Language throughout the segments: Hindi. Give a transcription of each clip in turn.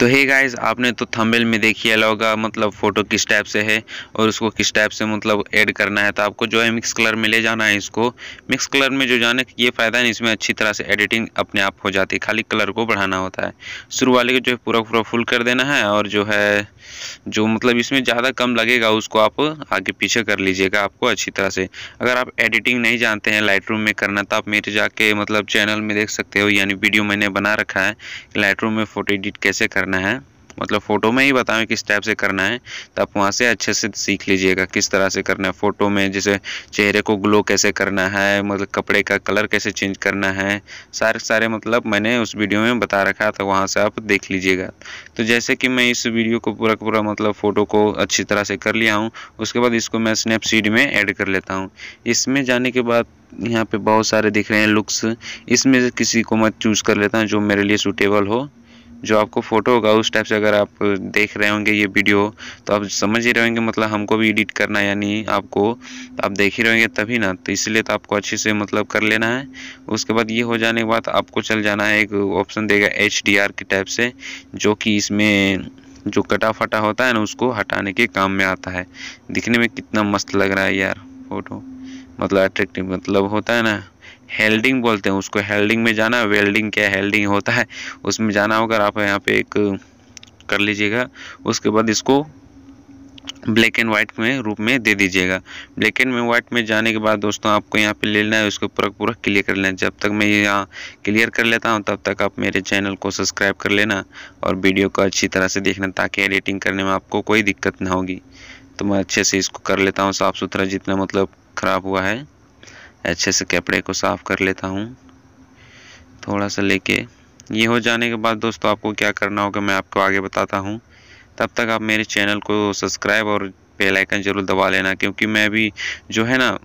तो हे गाइस आपने तो थंबनेल में देख ही होगा मतलब फ़ोटो किस टाइप से है और उसको किस टाइप से मतलब ऐड करना है तो आपको जो है मिक्स कलर में ले जाना है इसको मिक्स कलर में जो जाने का ये फ़ायदा है इसमें अच्छी तरह से एडिटिंग अपने आप हो जाती है खाली कलर को बढ़ाना होता है शुरू वाले को जो है पूरा पूरा फुल कर देना है और जो है जो मतलब इसमें ज़्यादा कम लगेगा उसको आप आगे पीछे कर लीजिएगा आपको अच्छी तरह से अगर आप एडिटिंग नहीं जानते हैं लाइट में करना तो आप मेरे जाके मतलब चैनल में देख सकते हो यानी वीडियो मैंने बना रखा है लाइट में फ़ोटो एडिट कैसे करना है मतलब फ़ोटो में ही बताएं किस टाइप से करना है तो आप वहाँ से अच्छे से सीख लीजिएगा किस तरह से करना है फ़ोटो में जैसे चेहरे को ग्लो कैसे करना है मतलब कपड़े का कलर कैसे चेंज करना है सारे सारे मतलब मैंने उस वीडियो में बता रखा था वहाँ से आप देख लीजिएगा तो जैसे कि मैं इस वीडियो को पूरा पूरा मतलब फ़ोटो को अच्छी तरह से कर लिया हूँ उसके बाद इसको मैं स्नैपसीड में ऐड कर लेता हूँ इसमें जाने के बाद यहाँ पे बहुत सारे दिख रहे हैं लुक्स इसमें से किसी को मैं चूज़ कर लेता हूँ जो मेरे लिए सूटेबल हो जो आपको फ़ोटो होगा उस टाइप से अगर आप देख रहे होंगे ये वीडियो तो आप समझ ही रहेंगे मतलब हमको भी एडिट करना है यानी आपको तो आप देख ही रहेंगे तभी ना तो इसलिए तो आपको अच्छे से मतलब कर लेना है उसके बाद ये हो जाने के बाद आपको चल जाना है एक ऑप्शन देगा एच डी आर के टाइप से जो कि इसमें जो कटा फटा होता है ना उसको हटाने के काम में आता है दिखने में कितना मस्त लग रहा है यार फोटो मतलब अट्रैक्टिव मतलब होता है ना हेल्डिंग बोलते हैं उसको हेल्डिंग में जाना वेल्डिंग क्या हेल्डिंग होता है उसमें जाना होगा आप यहाँ पे एक कर लीजिएगा उसके बाद इसको ब्लैक एंड वाइट में रूप में दे दीजिएगा ब्लैक एंड व्हाइट वाइट में जाने के बाद दोस्तों आपको यहाँ पे लेना है उसको पूरा पूरा क्लियर कर लेना जब तक मैं यहाँ क्लियर कर लेता हूँ तब तक आप मेरे चैनल को सब्सक्राइब कर लेना और वीडियो को अच्छी तरह से देखना ताकि एडिटिंग करने में आपको कोई दिक्कत ना होगी तो मैं अच्छे से इसको कर लेता हूँ साफ़ सुथरा जितना मतलब ख़राब हुआ है अच्छे से कपड़े को साफ़ कर लेता हूँ थोड़ा सा लेके ये हो जाने के बाद दोस्तों आपको क्या करना होगा मैं आपको आगे बताता हूँ तब तक आप मेरे चैनल को सब्सक्राइब और बेल आइकन ज़रूर दबा लेना क्योंकि मैं भी जो है ना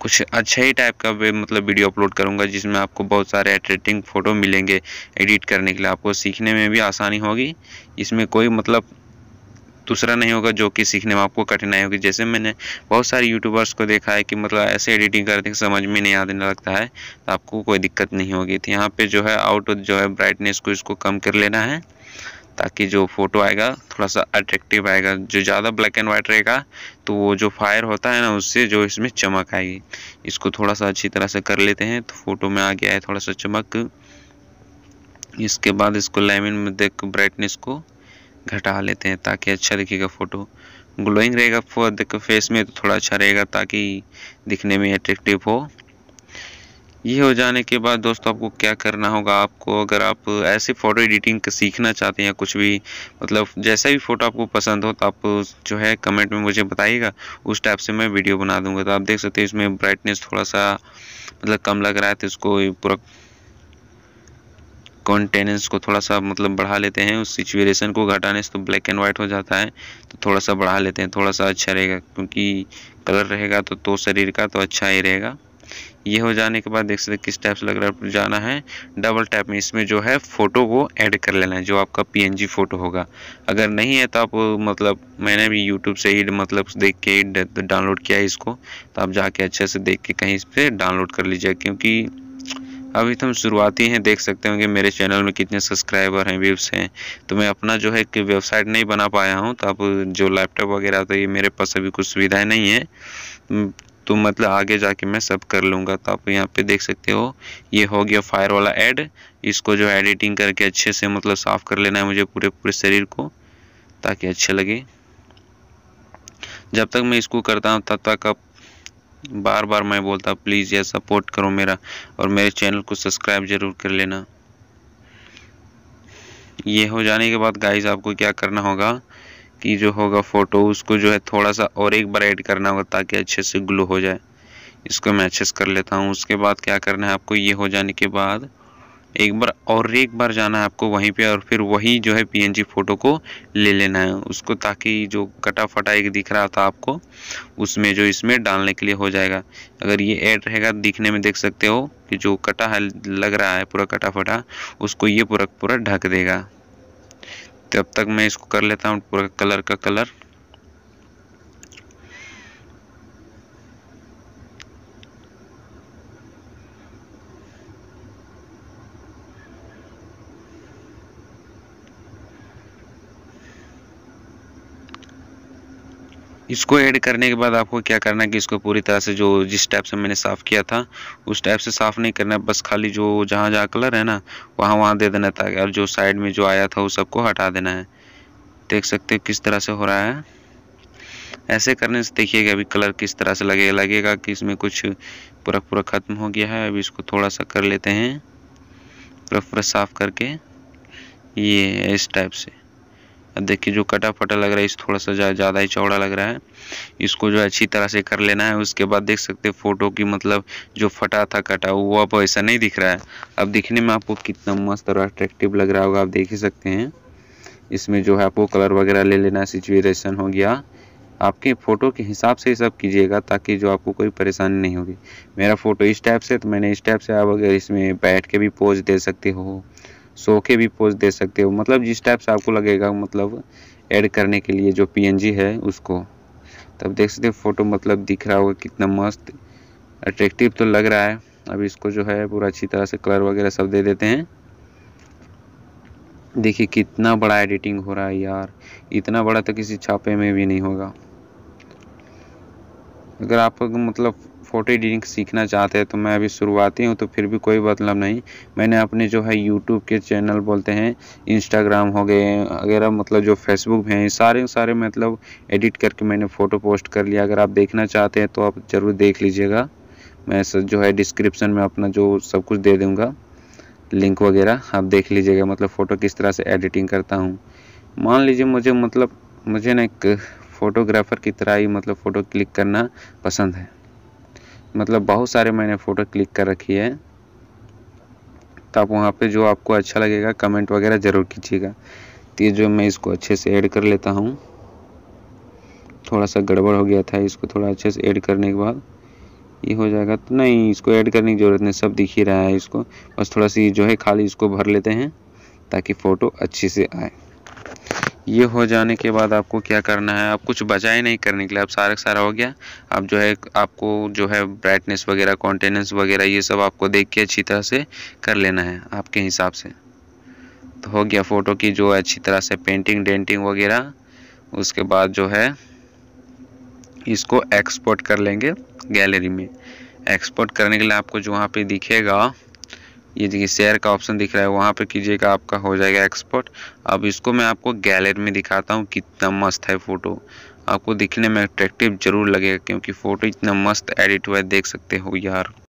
कुछ अच्छा ही टाइप का वे मतलब वीडियो अपलोड करूँगा जिसमें आपको बहुत सारे एडिटिंग फ़ोटो मिलेंगे एडिट करने के लिए आपको सीखने में भी आसानी होगी इसमें कोई मतलब दूसरा नहीं होगा जो कि सीखने में आपको कठिनाई होगी जैसे मैंने बहुत सारे यूट्यूबर्स को देखा है कि मतलब ऐसे एडिटिंग करते हैं समझ में नहीं आने लगता है तो आपको कोई दिक्कत नहीं होगी तो यहाँ पे जो है आउट जो है ब्राइटनेस को इसको कम कर लेना है ताकि जो फोटो आएगा थोड़ा सा अट्रैक्टिव आएगा जो ज़्यादा ब्लैक एंड वाइट रहेगा तो वो जो फायर होता है ना उससे जो इसमें चमक आएगी इसको थोड़ा सा अच्छी तरह से कर लेते हैं तो फोटो में आ गया है थोड़ा सा चमक इसके बाद इसको लेमिन में देख ब्राइटनेस को घटा लेते हैं ताकि अच्छा दिखेगा फ़ोटो ग्लोइंग रहेगा फेस में तो थोड़ा अच्छा रहेगा ताकि दिखने में अट्रैक्टिव हो ये हो जाने के बाद दोस्तों आपको क्या करना होगा आपको अगर आप ऐसे फ़ोटो एडिटिंग सीखना चाहते हैं कुछ भी मतलब जैसा भी फ़ोटो आपको पसंद हो तो आप जो है कमेंट में मुझे बताइएगा उस टाइप से मैं वीडियो बना दूंगा तो आप देख सकते हैं इसमें ब्राइटनेस थोड़ा सा मतलब कम लग रहा है तो इसको पूरा कॉन्टेनेंस को थोड़ा सा मतलब बढ़ा लेते हैं उस सिचुएशन को घटाने से तो ब्लैक एंड वाइट हो जाता है तो थोड़ा सा बढ़ा लेते हैं थोड़ा सा अच्छा रहेगा क्योंकि कलर रहेगा तो तो शरीर का तो अच्छा ही रहेगा ये हो जाने के बाद देख सकते किस टाइप से लग रहा है जाना है डबल टैप में इसमें जो है फ़ोटो को ऐड कर लेना है जो आपका पी फ़ोटो होगा अगर नहीं है तो आप मतलब मैंने भी यूट्यूब से ही मतलब देख के डाउनलोड किया है इसको तो आप जाके अच्छे से देख के कहीं इस पर डाउनलोड कर लीजिए क्योंकि अभी तो हम शुरुआती हैं देख सकते होंगे मेरे चैनल में कितने सब्सक्राइबर हैं व्यूज़ हैं तो मैं अपना जो है कि वेबसाइट नहीं बना पाया हूँ तो आप जो लैपटॉप वगैरह तो ये मेरे पास अभी कुछ सुविधाएँ नहीं है तो मतलब आगे जाके मैं सब कर लूँगा तो आप यहाँ पे देख सकते हो ये हो गया फायर वाला एड इसको जो एडिटिंग करके अच्छे से मतलब साफ़ कर लेना है मुझे पूरे पूरे शरीर को ताकि अच्छे लगे जब तक मैं इसको करता हूँ तब तक आप बार बार मैं बोलता प्लीज़ यह सपोर्ट करो मेरा और मेरे चैनल को सब्सक्राइब ज़रूर कर लेना ये हो जाने के बाद गाइस आपको क्या करना होगा कि जो होगा फ़ोटो उसको जो है थोड़ा सा और एक बार ऐड करना होगा ताकि अच्छे से ग्लो हो जाए इसको मैं अच्छे से कर लेता हूँ उसके बाद क्या करना है आपको ये हो जाने के बाद एक बार और एक बार जाना है आपको वहीं पे और फिर वही जो है पीएनजी फ़ोटो को ले लेना है उसको ताकि जो कटा फटा एक दिख रहा था आपको उसमें जो इसमें डालने के लिए हो जाएगा अगर ये ऐड रहेगा दिखने में देख सकते हो कि जो कटा है लग रहा है पूरा कटा फटा उसको ये पूरा पूरा ढक देगा तब तक मैं इसको कर लेता हूँ पूरा कलर का कलर इसको ऐड करने के बाद आपको क्या करना है कि इसको पूरी तरह से जो जिस टाइप से मैंने साफ़ किया था उस टाइप से साफ़ नहीं करना है बस खाली जो जहाँ जहाँ कलर है ना वहाँ वहाँ दे देना था और जो साइड में जो आया था वो सबको हटा देना है देख सकते हो किस तरह से हो रहा है ऐसे करने से देखिएगा अभी कलर किस तरह से लगेगा लगेगा कि इसमें कुछ पूरा पूरा ख़त्म हो गया है अभी इसको थोड़ा सा कर लेते हैं पूरा पूरा साफ़ करके ये इस टाइप से देखिए जो कटा फटा लग रहा है इस थोड़ा सा ज़्यादा ही चौड़ा लग रहा है इसको जो अच्छी तरह से कर लेना है उसके बाद देख सकते हैं फ़ोटो की मतलब जो फटा था कटा वो अब ऐसा नहीं दिख रहा है अब दिखने में आपको कितना मस्त और अट्रैक्टिव लग रहा होगा आप देख ही सकते हैं इसमें जो है आपको कलर वगैरह ले लेना सिचुएसन हो गया आपके फ़ोटो के हिसाब से सब कीजिएगा ताकि जो आपको कोई परेशानी नहीं होगी मेरा फ़ोटो इस टाइप से तो मैंने इस टाइप से आप अगर इसमें बैठ के भी पोज दे सकते हो सो के भी पोज दे सकते हो मतलब जिस टाइप से आपको लगेगा मतलब ऐड करने के लिए जो पीएनजी है उसको तब देख सकते हो फोटो मतलब दिख रहा होगा कितना मस्त अट्रैक्टिव तो लग रहा है अब इसको जो है पूरा अच्छी तरह से कलर वगैरह सब दे देते हैं देखिए कितना बड़ा एडिटिंग हो रहा है यार इतना बड़ा तो किसी छापे में भी नहीं होगा अगर आप मतलब फ़ोटो एडिटिंग सीखना चाहते हैं तो मैं अभी शुरुआती हूँ तो फिर भी कोई मतलब नहीं मैंने अपने जो है यूट्यूब के चैनल बोलते हैं इंस्टाग्राम हो गए वगैरह मतलब जो फेसबुक हैं सारे सारे मतलब एडिट करके मैंने फ़ोटो पोस्ट कर लिया अगर आप देखना चाहते हैं तो आप ज़रूर देख लीजिएगा मैं जो है डिस्क्रिप्शन में अपना जो सब कुछ दे दूँगा लिंक वगैरह आप देख लीजिएगा मतलब फ़ोटो किस तरह से एडिटिंग करता हूँ मान लीजिए मुझे मतलब मुझे ना एक फ़ोटोग्राफ़र की तरह ही मतलब फ़ोटो क्लिक करना पसंद है मतलब बहुत सारे मैंने फ़ोटो क्लिक कर रखी है तो आप वहाँ पर जो आपको अच्छा लगेगा कमेंट वगैरह ज़रूर कीजिएगा तो ये जो मैं इसको अच्छे से ऐड कर लेता हूँ थोड़ा सा गड़बड़ हो गया था इसको थोड़ा अच्छे से ऐड करने के बाद ये हो जाएगा तो नहीं इसको ऐड करने की ज़रूरत नहीं सब दिख ही रहा है इसको बस थोड़ा सी जो है खाली इसको भर लेते हैं ताकि फ़ोटो अच्छे से आए ये हो जाने के बाद आपको क्या करना है आप कुछ बचाए नहीं करने के लिए आप सारा सारा हो गया अब जो है आपको जो है ब्राइटनेस वगैरह कॉन्टेनेंस वगैरह ये सब आपको देख के अच्छी तरह से कर लेना है आपके हिसाब से तो हो गया फ़ोटो की जो अच्छी तरह से पेंटिंग डेंटिंग वगैरह उसके बाद जो है इसको एक्सपोर्ट कर लेंगे गैलरी में एक्सपोर्ट करने के लिए आपको जो वहाँ पे दिखेगा ये देखिए शेयर का ऑप्शन दिख रहा है वहाँ पर कीजिएगा आपका हो जाएगा एक्सपोर्ट अब इसको मैं आपको गैलरी में दिखाता हूँ कितना मस्त है फ़ोटो आपको दिखने में अट्रैक्टिव जरूर लगेगा क्योंकि फ़ोटो इतना मस्त एडिट हुआ है देख सकते हो यार